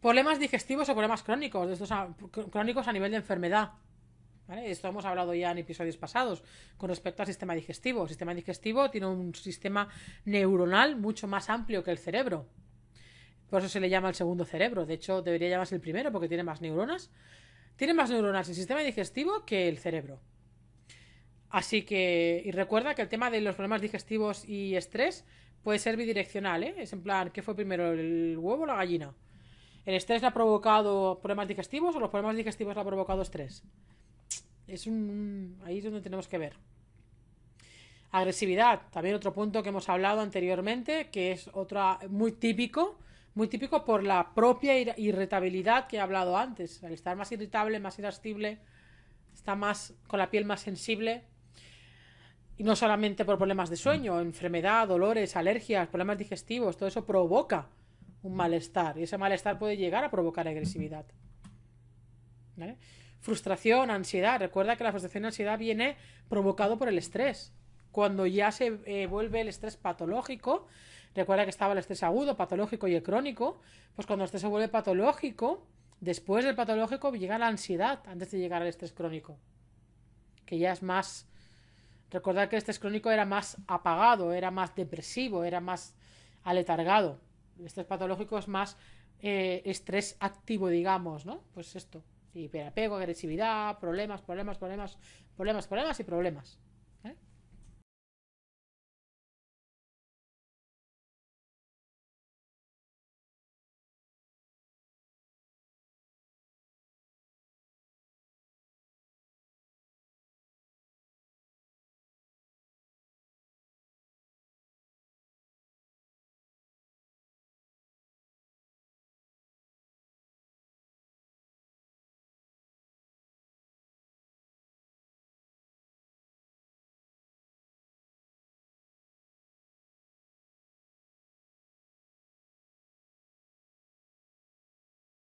Problemas digestivos o problemas crónicos, de estos crónicos a nivel de enfermedad. ¿Vale? Esto hemos hablado ya en episodios pasados con respecto al sistema digestivo. El sistema digestivo tiene un sistema neuronal mucho más amplio que el cerebro. Por eso se le llama el segundo cerebro. De hecho, debería llamarse el primero porque tiene más neuronas. Tiene más neuronas el sistema digestivo que el cerebro. Así que, y recuerda que el tema de los problemas digestivos y estrés puede ser bidireccional, ¿eh? Es en plan, ¿qué fue primero, el huevo o la gallina? ¿El estrés le ha provocado problemas digestivos o los problemas digestivos le ha provocado estrés? Es Ahí es donde tenemos que ver. Agresividad, también otro punto que hemos hablado anteriormente, que es otra muy típico, muy típico por la propia irritabilidad que he hablado antes. Al estar más irritable, más irascible, está más con la piel más sensible, y no solamente por problemas de sueño, enfermedad, dolores, alergias, problemas digestivos, todo eso provoca un malestar. Y ese malestar puede llegar a provocar agresividad. Frustración, ansiedad. Recuerda que la frustración y ansiedad viene provocado por el estrés. Cuando ya se eh, vuelve el estrés patológico, recuerda que estaba el estrés agudo, patológico y el crónico, pues cuando el estrés se vuelve patológico, después del patológico llega la ansiedad antes de llegar al estrés crónico, que ya es más... Recordad que el estrés crónico era más apagado, era más depresivo, era más aletargado estrés patológico es más eh, estrés activo, digamos, ¿no? Pues esto. Hiperapego, agresividad, problemas, problemas, problemas, problemas, problemas y problemas.